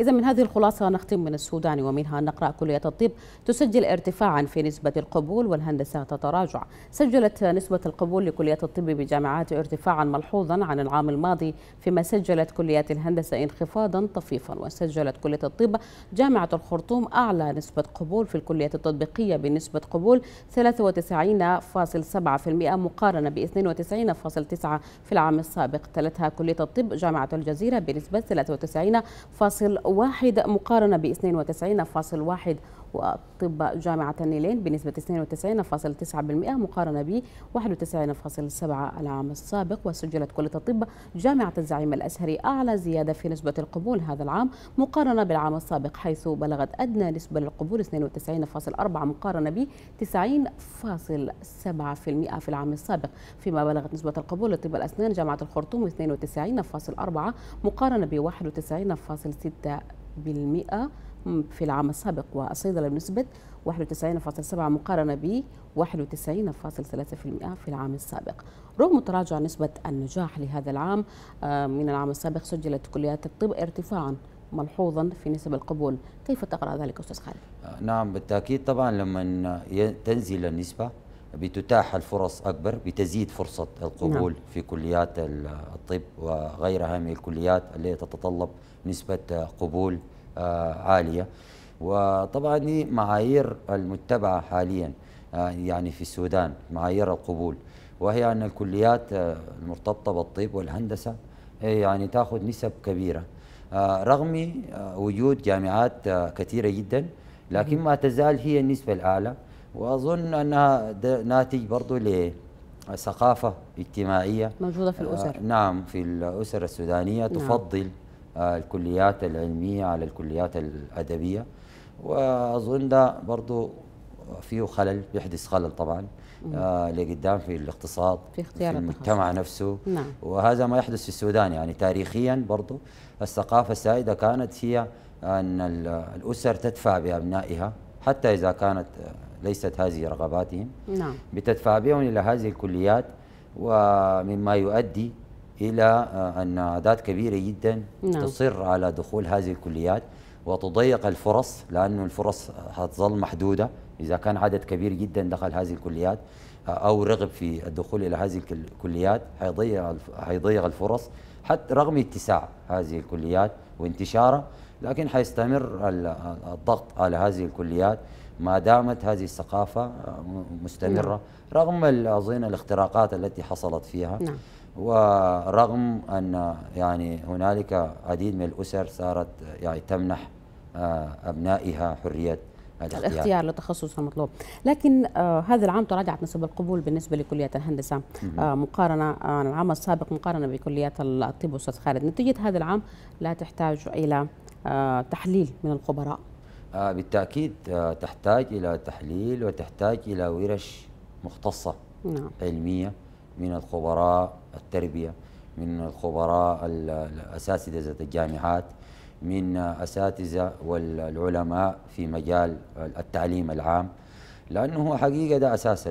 إذا من هذه الخلاصة نختم من السودان ومنها نقرأ كلية الطب تسجل ارتفاعا في نسبة القبول والهندسة تتراجع سجلت نسبة القبول لكلية الطب بجامعات ارتفاعا ملحوظا عن العام الماضي فيما سجلت كليات الهندسة انخفاضا طفيفا وسجلت كلية الطب جامعة الخرطوم أعلى نسبة قبول في الكلية التطبيقية بنسبة قبول 93.7% مقارنة ب 92.9 في العام السابق تلتها كلية الطب جامعة الجزيرة بنسبة 93.1 واحد مقارنة ب 92.1 وأطباء جامعة النيلين بنسبة 92.9% مقارنة ب 91.7 العام السابق وسجلت كلية الطب جامعة الزعيم الأزهري أعلى زيادة في نسبة القبول هذا العام مقارنة بالعام السابق حيث بلغت أدنى نسبة للقبول 92.4 مقارنة ب 90.7% في العام السابق فيما بلغت نسبة القبول لطب الأسنان جامعة الخرطوم 92.4 مقارنة ب 91.6% في العام السابق والصيدلة بنسبة 91.7 مقارنة ب 91.3% في العام السابق رغم تراجع نسبة النجاح لهذا العام آه، من العام السابق سجلت كليات الطب ارتفاعا ملحوظا في نسب القبول كيف تقرأ ذلك أستاذ خالد؟ آه، نعم بالتأكيد طبعا لما تنزل النسبة بتتاح الفرص أكبر بتزيد فرصة القبول نعم. في كليات الطب وغيرها من الكليات التي تتطلب نسبة قبول آه، عالية وطبعا دي معايير المتبعة حاليا آه، يعني في السودان معايير القبول وهي أن الكليات آه، المرتبطة بالطب والهندسة يعني تأخذ نسب كبيرة رغم وجود جامعات كثيرة جدا لكن ما تزال هي النسبة الأعلى وأظن أنها ناتج برضو ثقافة اجتماعية موجودة في الأسر نعم في الأسر السودانية نعم. تفضل الكليات العلمية على الكليات الأدبية وأظن ده برضو فيه خلل بيحدث خلل طبعا آه لقدام في الاقتصاد في, اختيار في المجتمع التخصص. نفسه نعم. وهذا ما يحدث في السودان يعني تاريخيا برضو الثقافة السائدة كانت هي أن الأسر تدفع بأبنائها حتى إذا كانت ليست هذه رغباتهم نعم. بتدفع بهم إلى هذه الكليات ومما يؤدي إلى آه، أن أعداد كبيرة جدا نعم. تصر على دخول هذه الكليات وتضيق الفرص لأنه الفرص هتظل محدودة إذا كان عدد كبير جدا دخل هذه الكليات آه، أو رغب في الدخول إلى هذه الكليات هيضيق هيضيق الفرص حتى رغم اتساع هذه الكليات وانتشارها لكن حيستمر الضغط على هذه الكليات ما دامت هذه الثقافة آه، مستمرة نعم. رغم أظن الاختراقات التي حصلت فيها نعم. ورغم أن يعني هنالك عديد من الأسر صارت يعني تمنح آه، أبنائها حرية الاختيار, الاختيار للتخصص المطلوب لكن آه هذا العام تراجعت نسب القبول بالنسبه لكليات الهندسه آه مقارنه آه العام السابق مقارنه بكليات الطب استاذ خالد نتيجه هذا العام لا تحتاج الى آه تحليل من الخبراء آه بالتاكيد آه تحتاج الى تحليل وتحتاج الى ورش مختصه نعم. علميه من الخبراء التربية من الخبراء الأساتذة الجامعات من أساتذة والعلماء في مجال التعليم العام لأنه حقيقة ده أساس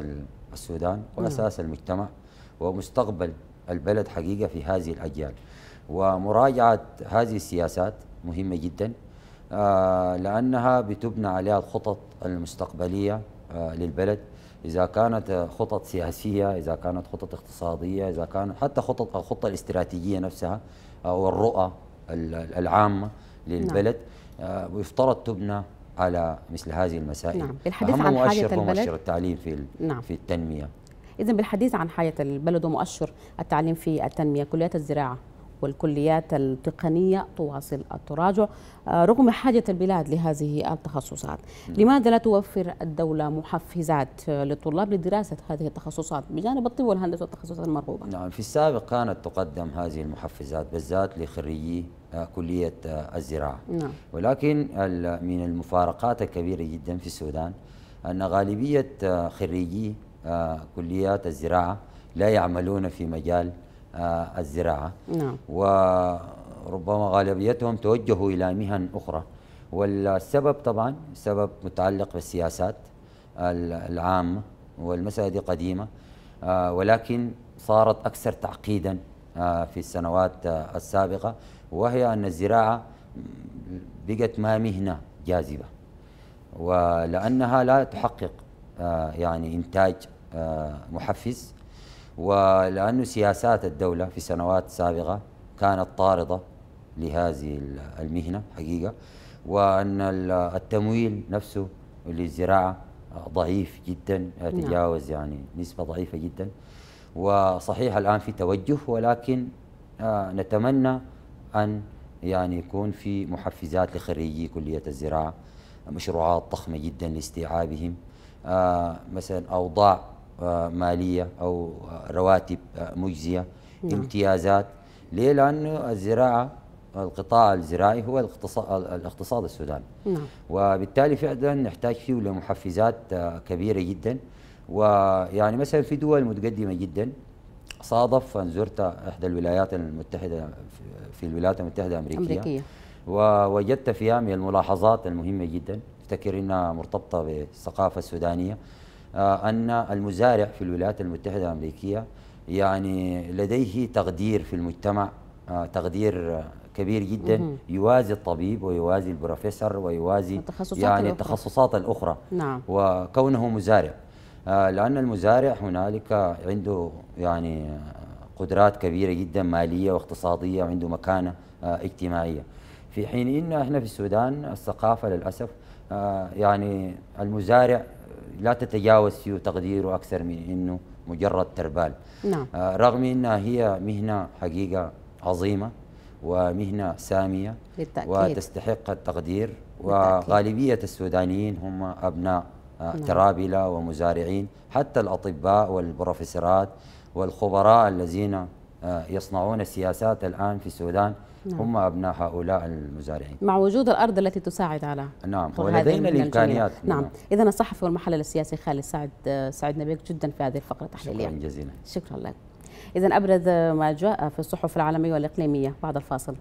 السودان وأساس نعم. المجتمع ومستقبل البلد حقيقة في هذه الأجيال ومراجعة هذه السياسات مهمة جدا آه، لأنها بتبنى عليها الخطط المستقبلية آه، للبلد إذا كانت خطط سياسية إذا كانت خطط اقتصادية إذا كان حتى خطط الخطة الاستراتيجية نفسها آه، او الرؤى العامة للبلد نعم. آه، يفترض تبنى على مثل هذه المسائل نعم. بالحديث عن حاجة البلد مؤشر التعليم في نعم. في التنمية إذا بالحديث عن حاجة البلد ومؤشر التعليم في التنمية كليات الزراعة والكليات التقنية تواصل التراجع آه، رغم حاجة البلاد لهذه التخصصات نعم. لماذا لا توفر الدولة محفزات آه، للطلاب لدراسة هذه التخصصات بجانب الطب والهندسة والتخصصات المرغوبة نعم في السابق كانت تقدم هذه المحفزات بالذات لخريجي آه، كلية الزراعة نعم. ولكن من المفارقات الكبيرة جدا في السودان أن غالبية خريجي كليات الزراعة لا يعملون في مجال آه، الزراعة نعم. وربما غالبيتهم توجهوا إلى مهن أخرى والسبب طبعا سبب متعلق بالسياسات العامة والمسألة دي قديمة آه، ولكن صارت أكثر تعقيدا آه، في السنوات السابقة وهي أن الزراعة بقت ما مهنة جاذبة ولأنها لا تحقق يعني إنتاج محفز ولأن سياسات الدولة في سنوات سابقة كانت طاردة لهذه المهنة حقيقة وأن التمويل نفسه للزراعة ضعيف جدا نعم. تجاوز يعني نسبة ضعيفة جدا وصحيح الآن في توجه ولكن آه، نتمنى أن يعني يكون في محفزات لخريجي كلية الزراعة مشروعات ضخمة جدا لاستيعابهم آه، مثلا أوضاع ماليه او رواتب مجزيه نعم. امتيازات ليه لانه الزراعه القطاع الزراعي هو الاقتصاد السوداني نعم. وبالتالي فعلا نحتاج فيه لمحفزات آه، كبيره جدا ويعني مثلا في دول متقدمه جدا صادف ان زرت احدى الولايات المتحده في الولايات المتحده الامريكيه أمريكية. ووجدت فيها من الملاحظات المهمه جدا افتكر انها مرتبطه بالثقافه السودانيه آه، أن المزارع في الولايات المتحدة الأمريكية يعني لديه تقدير في المجتمع آه، تقدير كبير جدا يوازي الطبيب ويوازي البروفيسور ويوازي التخصصات يعني الأخرى. التخصصات الأخرى نعم. وكونه مزارع آه، لأن المزارع هنالك عنده يعني قدرات كبيرة جدا مالية واقتصادية وعنده مكانة اجتماعية في حين إن احنا في السودان الثقافة للأسف يعني المزارع لا تتجاوز فيه تقديره أكثر من أنه مجرد تربال نعم. آه، رغم أنها هي مهنة حقيقة عظيمة ومهنة سامية بالتأكيد. وتستحق التقدير وغالبية السودانيين هم أبناء آه، نعم. ترابلة ومزارعين حتى الأطباء والبروفيسورات والخبراء الذين آه، يصنعون السياسات الآن في السودان نعم. هم أبناء هؤلاء المزارعين مع وجود الأرض التي تساعد على نعم ولدينا الإمكانيات نعم, نعم. إذا الصحفي والمحلل السياسي خالد سعد سعدنا بك جدا في هذه الفقرة التحليلية شكرا جزيلا شكرا لك إذا أبرز ما جاء في الصحف العالمية والإقليمية بعد الفاصل